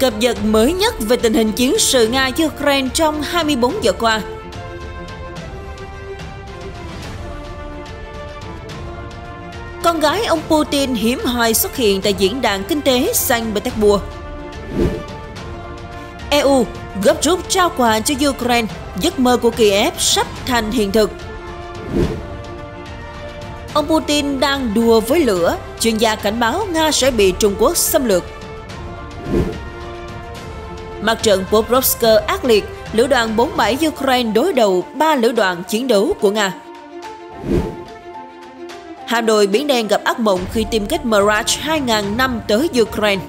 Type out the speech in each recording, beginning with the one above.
cập nhật mới nhất về tình hình chiến sự Nga-Ukraine trong 24 giờ qua. Con gái ông Putin hiếm hoi xuất hiện tại diễn đàn kinh tế Saint Petersburg. EU gấp rút trao quà cho Ukraine, giấc mơ của Kiev sắp thành hiện thực. Ông Putin đang đùa với lửa, chuyên gia cảnh báo Nga sẽ bị Trung Quốc xâm lược. Mặt trận Pokrovsk ác liệt, lữ đoàn 47 Ukraine đối đầu 3 lữ đoàn chiến đấu của Nga. Hà đội Biển Đen gặp ác mộng khi tìm cách Mirage 2000 năm tới Ukraine.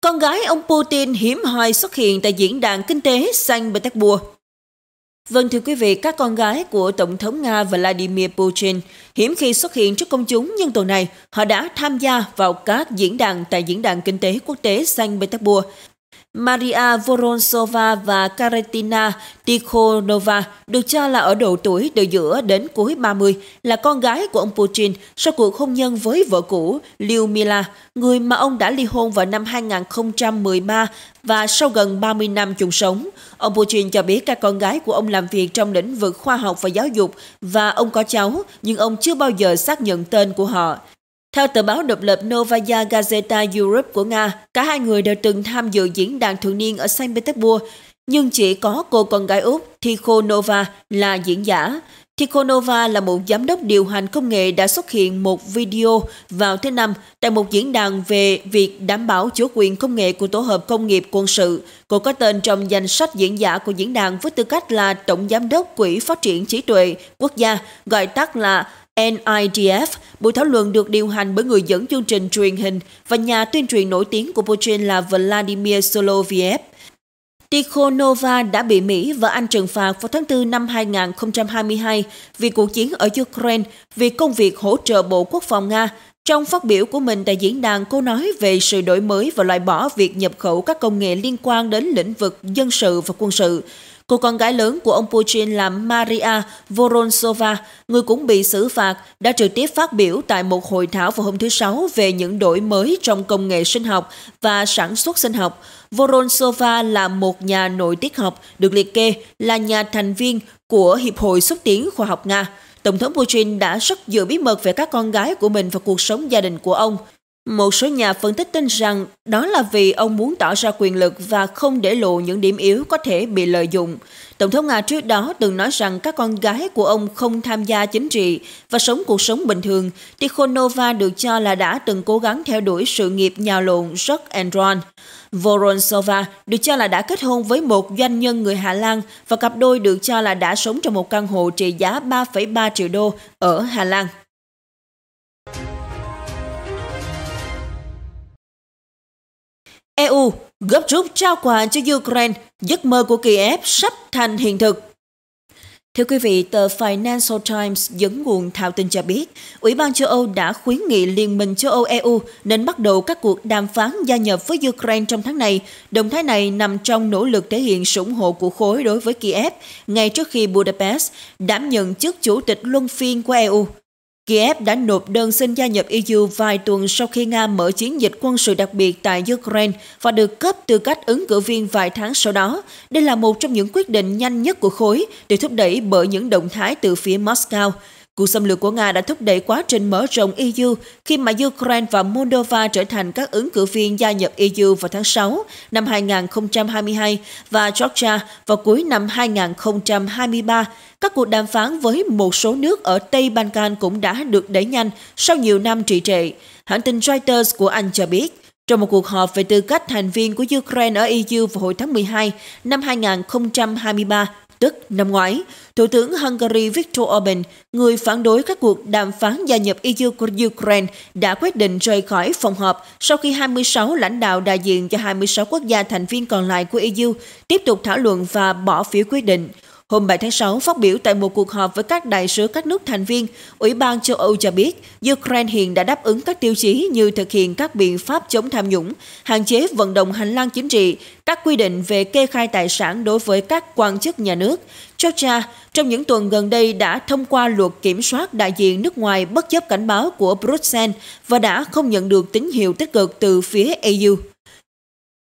Con gái ông Putin hiếm hoi xuất hiện tại diễn đàn kinh tế Saint Petersburg. Vâng thưa quý vị, các con gái của Tổng thống Nga Vladimir Putin hiếm khi xuất hiện trước công chúng nhưng tuần này họ đã tham gia vào các diễn đàn tại Diễn đàn Kinh tế Quốc tế Saint Petersburg Maria Voronsova và Karetina Tikhonova được cho là ở độ tuổi từ giữa đến cuối 30, là con gái của ông Putin sau cuộc hôn nhân với vợ cũ Lyudmila, người mà ông đã ly hôn vào năm 2013 và sau gần 30 năm chung sống. Ông Putin cho biết các con gái của ông làm việc trong lĩnh vực khoa học và giáo dục và ông có cháu, nhưng ông chưa bao giờ xác nhận tên của họ. Theo tờ báo độc lập Novaya Gazeta Europe của Nga, cả hai người đều từng tham dự diễn đàn thường niên ở Saint Petersburg, nhưng chỉ có cô con gái Úc Tikhonova là diễn giả. Tikhonova là một giám đốc điều hành công nghệ đã xuất hiện một video vào thứ Năm tại một diễn đàn về việc đảm bảo chủ quyền công nghệ của Tổ hợp Công nghiệp Quân sự. Cô có tên trong danh sách diễn giả của diễn đàn với tư cách là Tổng Giám đốc Quỹ Phát triển Trí tuệ Quốc gia, gọi tắt là NIDF, buổi thảo luận được điều hành bởi người dẫn chương trình truyền hình và nhà tuyên truyền nổi tiếng của Putin là Vladimir Soloviev. Tikhonova đã bị Mỹ và Anh trừng phạt vào tháng 4 năm 2022 vì cuộc chiến ở Ukraine, vì công việc hỗ trợ Bộ Quốc phòng Nga. Trong phát biểu của mình tại diễn đàn, cô nói về sự đổi mới và loại bỏ việc nhập khẩu các công nghệ liên quan đến lĩnh vực dân sự và quân sự. Cô con gái lớn của ông Putin là Maria Voronsova, người cũng bị xử phạt, đã trực tiếp phát biểu tại một hội thảo vào hôm thứ Sáu về những đổi mới trong công nghệ sinh học và sản xuất sinh học. Voronsova là một nhà nội tiết học được liệt kê là nhà thành viên của Hiệp hội Xúc tiến Khoa học Nga. Tổng thống Putin đã rất giữ bí mật về các con gái của mình và cuộc sống gia đình của ông. Một số nhà phân tích tin rằng đó là vì ông muốn tỏ ra quyền lực và không để lộ những điểm yếu có thể bị lợi dụng. Tổng thống Nga trước đó từng nói rằng các con gái của ông không tham gia chính trị và sống cuộc sống bình thường. Tikhonova được cho là đã từng cố gắng theo đuổi sự nghiệp nhào lộn Jack Enron. Voronsova được cho là đã kết hôn với một doanh nhân người Hà Lan và cặp đôi được cho là đã sống trong một căn hộ trị giá 3,3 triệu đô ở Hà Lan. EU gấp rút trao quà cho Ukraine, giấc mơ của Kiev sắp thành hiện thực. Thưa quý vị, tờ Financial Times dẫn nguồn thạo tin cho biết, Ủy ban châu Âu đã khuyến nghị Liên minh châu Âu EU nên bắt đầu các cuộc đàm phán gia nhập với Ukraine trong tháng này. Động thái này nằm trong nỗ lực thể hiện sự ủng hộ của khối đối với Kiev ngay trước khi Budapest đảm nhận chức chủ tịch luân phiên của EU. Kiev đã nộp đơn xin gia nhập EU vài tuần sau khi Nga mở chiến dịch quân sự đặc biệt tại Ukraine và được cấp tư cách ứng cử viên vài tháng sau đó. Đây là một trong những quyết định nhanh nhất của khối, được thúc đẩy bởi những động thái từ phía Moscow. Cuộc xâm lược của Nga đã thúc đẩy quá trình mở rộng EU khi mà Ukraine và Moldova trở thành các ứng cử viên gia nhập EU vào tháng 6 năm 2022 và Georgia vào cuối năm 2023. Các cuộc đàm phán với một số nước ở Tây Ban Can cũng đã được đẩy nhanh sau nhiều năm trì trệ. Hãng tin Reuters của Anh cho biết, trong một cuộc họp về tư cách thành viên của Ukraine ở EU vào hồi tháng 12 năm 2023 Tức năm ngoái, Thủ tướng Hungary Viktor Orbán, người phản đối các cuộc đàm phán gia nhập EU của Ukraine, đã quyết định rời khỏi phòng họp sau khi 26 lãnh đạo đại diện cho 26 quốc gia thành viên còn lại của EU tiếp tục thảo luận và bỏ phiếu quyết định. Hôm 7 tháng 6, phát biểu tại một cuộc họp với các đại sứ các nước thành viên, Ủy ban châu Âu cho biết Ukraine hiện đã đáp ứng các tiêu chí như thực hiện các biện pháp chống tham nhũng, hạn chế vận động hành lang chính trị, các quy định về kê khai tài sản đối với các quan chức nhà nước. Georgia trong những tuần gần đây đã thông qua luật kiểm soát đại diện nước ngoài bất chấp cảnh báo của Brussels và đã không nhận được tín hiệu tích cực từ phía EU.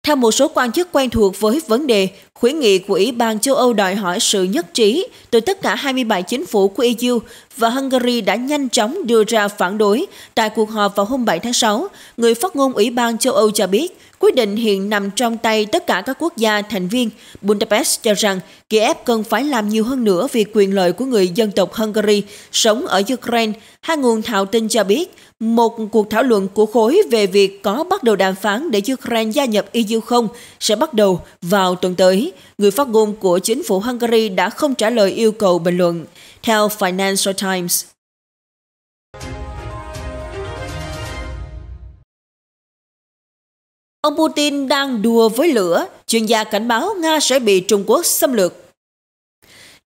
Theo một số quan chức quen thuộc với vấn đề, khuyến nghị của Ủy ban châu Âu đòi hỏi sự nhất trí từ tất cả 27 chính phủ của EU và Hungary đã nhanh chóng đưa ra phản đối. Tại cuộc họp vào hôm 7 tháng 6, người phát ngôn Ủy ban châu Âu cho biết Quyết định hiện nằm trong tay tất cả các quốc gia thành viên. Budapest cho rằng Kiev cần phải làm nhiều hơn nữa vì quyền lợi của người dân tộc Hungary sống ở Ukraine. Hai nguồn thạo tin cho biết, một cuộc thảo luận của khối về việc có bắt đầu đàm phán để Ukraine gia nhập EU không sẽ bắt đầu vào tuần tới. Người phát ngôn của chính phủ Hungary đã không trả lời yêu cầu bình luận. Theo Financial Times, Ông Putin đang đùa với lửa, chuyên gia cảnh báo Nga sẽ bị Trung Quốc xâm lược.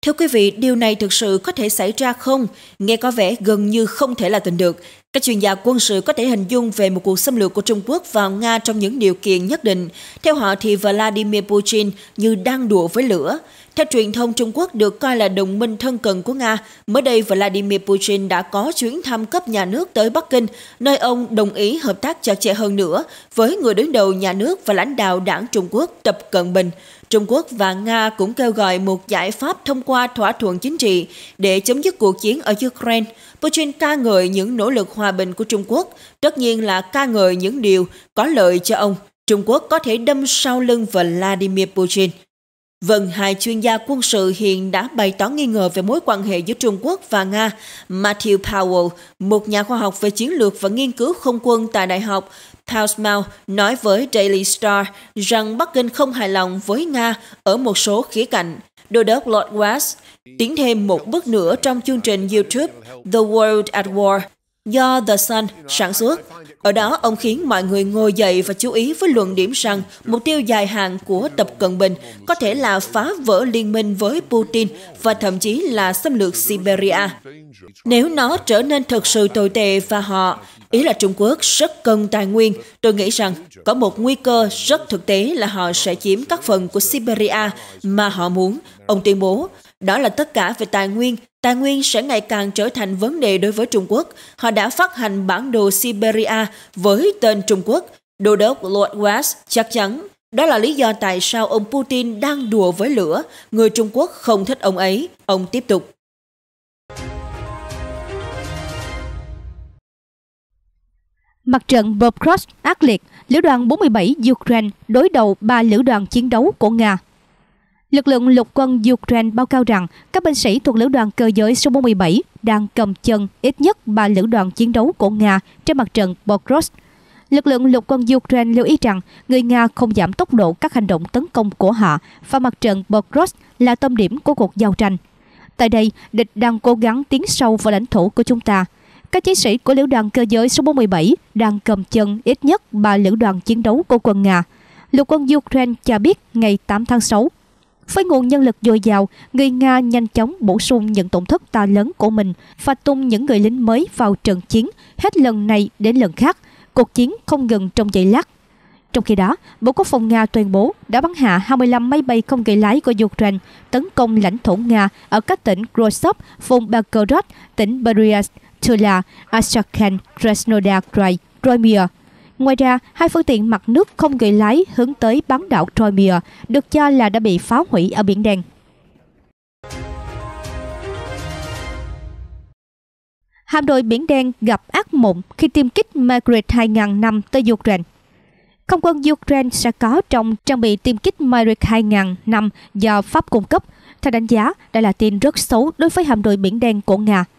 Thưa quý vị, điều này thực sự có thể xảy ra không? Nghe có vẻ gần như không thể là tình được. Các chuyên gia quân sự có thể hình dung về một cuộc xâm lược của Trung Quốc vào Nga trong những điều kiện nhất định. Theo họ thì Vladimir Putin như đang đùa với lửa. Theo truyền thông, Trung Quốc được coi là đồng minh thân cận của Nga. Mới đây, Vladimir Putin đã có chuyến thăm cấp nhà nước tới Bắc Kinh, nơi ông đồng ý hợp tác chặt chẽ hơn nữa với người đứng đầu nhà nước và lãnh đạo đảng Trung Quốc Tập Cận Bình. Trung Quốc và Nga cũng kêu gọi một giải pháp thông qua thỏa thuận chính trị để chấm dứt cuộc chiến ở Ukraine. Putin ca ngợi những nỗ lực hòa bình của Trung Quốc, tất nhiên là ca ngợi những điều có lợi cho ông. Trung Quốc có thể đâm sau lưng Vladimir Putin. Vâng, hai chuyên gia quân sự hiện đã bày tỏ nghi ngờ về mối quan hệ giữa Trung Quốc và Nga. Matthew Powell, một nhà khoa học về chiến lược và nghiên cứu không quân tại Đại học Portsmouth, nói với Daily Star rằng Bắc Kinh không hài lòng với Nga ở một số khía cạnh. Đô đốc Lord West tiến thêm một bước nữa trong chương trình YouTube The World at War do The Sun sản xuất. Ở đó, ông khiến mọi người ngồi dậy và chú ý với luận điểm rằng mục tiêu dài hạn của Tập Cận Bình có thể là phá vỡ liên minh với Putin và thậm chí là xâm lược Siberia. Nếu nó trở nên thật sự tồi tệ và họ, ý là Trung Quốc rất cần tài nguyên, tôi nghĩ rằng có một nguy cơ rất thực tế là họ sẽ chiếm các phần của Siberia mà họ muốn, ông tuyên bố. Đó là tất cả về tài nguyên. Tài nguyên sẽ ngày càng trở thành vấn đề đối với Trung Quốc. Họ đã phát hành bản đồ Siberia với tên Trung Quốc. Đô đốc Lord West chắc chắn đó là lý do tại sao ông Putin đang đùa với lửa. Người Trung Quốc không thích ông ấy. Ông tiếp tục. Mặt trận Bobkross ác liệt, lữ đoàn 47 Ukraine đối đầu ba lữ đoàn chiến đấu của Nga. Lực lượng lục quân Ukraine báo cáo rằng các binh sĩ thuộc lữ đoàn cơ giới số 47 đang cầm chân ít nhất 3 lữ đoàn chiến đấu của Nga trên mặt trận Pokrovsk. Lực lượng lục quân Ukraine lưu ý rằng người Nga không giảm tốc độ các hành động tấn công của họ và mặt trận Pokrovsk là tâm điểm của cuộc giao tranh. Tại đây, địch đang cố gắng tiến sâu vào lãnh thổ của chúng ta. Các chiến sĩ của lữ đoàn cơ giới số 47 đang cầm chân ít nhất 3 lữ đoàn chiến đấu của quân Nga. Lục quân Ukraine cho biết ngày 8 tháng 6 với nguồn nhân lực dồi dào, người Nga nhanh chóng bổ sung những tổn thất to lớn của mình và tung những người lính mới vào trận chiến hết lần này đến lần khác. Cuộc chiến không ngừng trong giây lát. Trong khi đó, Bộ Quốc phòng Nga tuyên bố đã bắn hạ 25 máy bay không người lái của Ukraine tấn công lãnh thổ Nga ở các tỉnh Rostov, vùng Belgorod, tỉnh Bryansk, Tula, Astrakhan, Krasnodar Krai, Crimea, Ngoài ra, hai phương tiện mặt nước không người lái hướng tới bán đảo Crimea được cho là đã bị phá hủy ở Biển Đen. Hạm đội Biển Đen gặp ác mộng khi tiêm kích Margaret 2000 năm tới Ukraine. Không quân Ukraine sẽ có trong trang bị tiêm kích Margaret 2000 năm do Pháp cung cấp. Theo đánh giá, đây là tin rất xấu đối với hạm đội Biển Đen của Nga –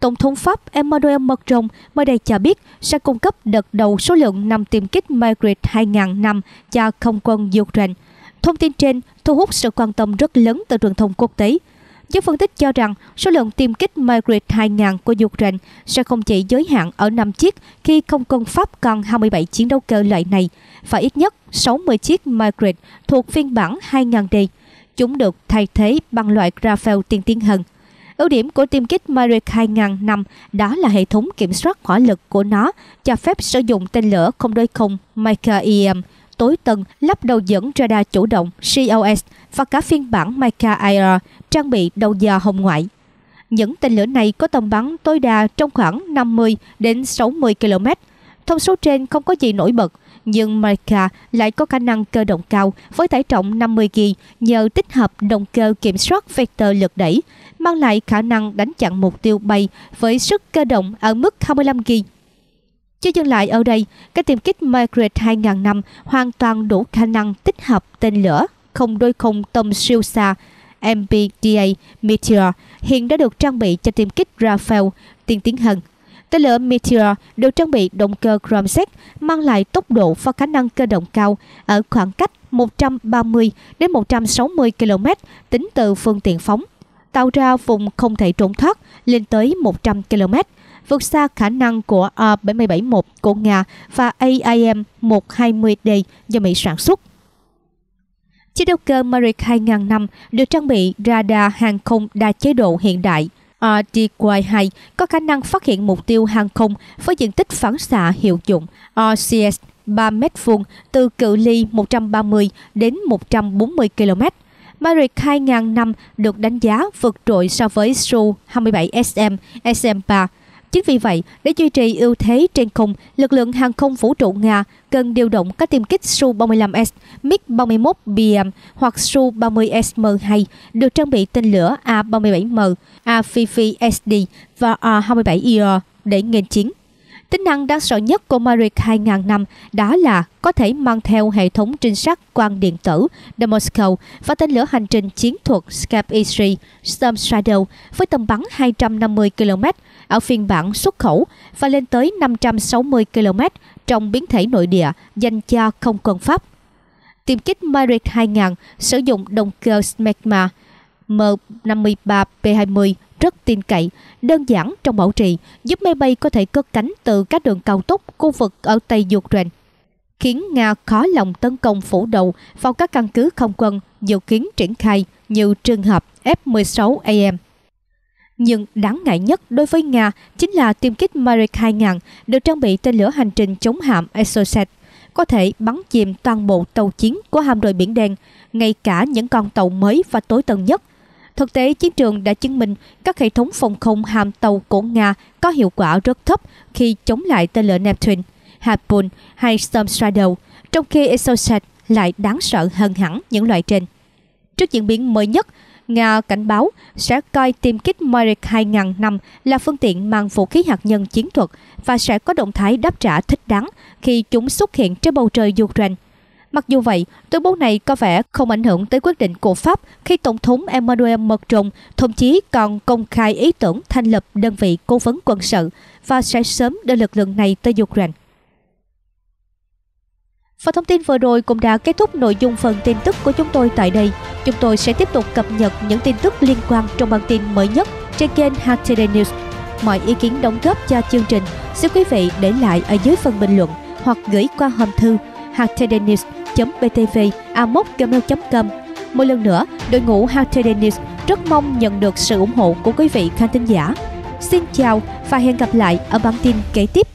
Tổng thống Pháp Emmanuel Macron mới đây cho biết sẽ cung cấp đợt đầu số lượng năm tiêm kích Margaret 2000 năm cho không quân Ukraine. Thông tin trên thu hút sự quan tâm rất lớn từ truyền thông quốc tế. Giới phân tích cho rằng số lượng tiêm kích Margaret 2000 của Ukraine sẽ không chỉ giới hạn ở 5 chiếc khi không quân Pháp còn 27 chiến đấu cơ loại này và ít nhất 60 chiếc Margaret thuộc phiên bản 2000D. Chúng được thay thế bằng loại Rafale tiên tiến hơn. Ưu điểm của tiêm kích Marek 2000 năm đó là hệ thống kiểm soát hỏa lực của nó cho phép sử dụng tên lửa không đối không Micah EM tối tân lắp đầu dẫn radar chủ động COS và cả phiên bản Micah IR trang bị đầu dò hồng ngoại. Những tên lửa này có tầm bắn tối đa trong khoảng 50 đến 60 km. Thông số trên không có gì nổi bật, nhưng Marca lại có khả năng cơ động cao với tải trọng 50 kg nhờ tích hợp động cơ kiểm soát vector lực đẩy, mang lại khả năng đánh chặn mục tiêu bay với sức cơ động ở mức 25 kg. Chưa dừng lại ở đây, cái tiêm kích Margaret 2000 năm hoàn toàn đủ khả năng tích hợp tên lửa không đôi không tầm siêu xa MPDA Meteor hiện đã được trang bị cho tiêm kích Rafael tiên tiến hơn. Tên Meteor được trang bị động cơ Gromsec mang lại tốc độ và khả năng cơ động cao ở khoảng cách 130 đến 160 km tính từ phương tiện phóng, tạo ra vùng không thể trốn thoát lên tới 100 km, vượt xa khả năng của A771 của Nga và AIM-120D do Mỹ sản xuất. Chiếc động cơ Marek 2005 được trang bị radar hàng không đa chế độ hiện đại – RDY2 ờ, có khả năng phát hiện mục tiêu hàng không với diện tích phản xạ hiệu dụng RCS 3 m vuông từ cự ly 130 đến 140 km. Maverick 2005 được đánh giá vượt trội so với Su 27SM, SM3 Chính vì vậy, để duy trì ưu thế trên không, lực lượng hàng không vũ trụ Nga cần điều động các tiêm kích Su-35S, MiG-31BM hoặc Su-30SM2 được trang bị tên lửa A-37M, A-55SD và A-27IR để nghênh chiến. Tính năng đáng sợ nhất của Marek 2000 năm đó là có thể mang theo hệ thống trinh sát quang điện tử The Moscow và tên lửa hành trình chiến thuật Scap E3 Storm Shadow với tầm bắn 250 km ở phiên bản xuất khẩu và lên tới 560 km trong biến thể nội địa dành cho không quân Pháp. Tiêm kích Mirage 2000 sử dụng động cơ Smegma M53P20 rất tin cậy, đơn giản trong bảo trì, giúp máy bay có thể cất cánh từ các đường cao tốc khu vực ở Tây Ukraine khiến Nga khó lòng tấn công phủ đầu vào các căn cứ không quân dự kiến triển khai như trường hợp F-16AM. Nhưng đáng ngại nhất đối với Nga chính là tiêm kích Marek 2000 được trang bị tên lửa hành trình chống hạm Exocet, có thể bắn chìm toàn bộ tàu chiến của hạm đội Biển Đen, ngay cả những con tàu mới và tối tân nhất. Thực tế, chiến trường đã chứng minh các hệ thống phòng không hàm tàu của Nga có hiệu quả rất thấp khi chống lại tên lửa Neptune, Harpoon hay Storm Shadow, trong khi Exocet lại đáng sợ hơn hẳn những loại trên. Trước diễn biến mới nhất, Nga cảnh báo sẽ coi tiêm kích Merrick năm là phương tiện mang vũ khí hạt nhân chiến thuật và sẽ có động thái đáp trả thích đáng khi chúng xuất hiện trên bầu trời Ukraine. Mặc dù vậy, tuyên bố này có vẻ không ảnh hưởng tới quyết định của Pháp khi Tổng thống Emmanuel Macron thậm chí còn công khai ý tưởng thành lập đơn vị cố vấn quân sự và sẽ sớm đưa lực lượng này tới Ukraine. Và thông tin vừa rồi cũng đã kết thúc nội dung phần tin tức của chúng tôi tại đây. Chúng tôi sẽ tiếp tục cập nhật những tin tức liên quan trong bản tin mới nhất trên kênh HTD News. Mọi ý kiến đóng góp cho chương trình xin quý vị để lại ở dưới phần bình luận hoặc gửi qua hòm thư htdnews.btv.gmail.com Một lần nữa, đội ngũ HTD News rất mong nhận được sự ủng hộ của quý vị khán thính giả. Xin chào và hẹn gặp lại ở bản tin kế tiếp.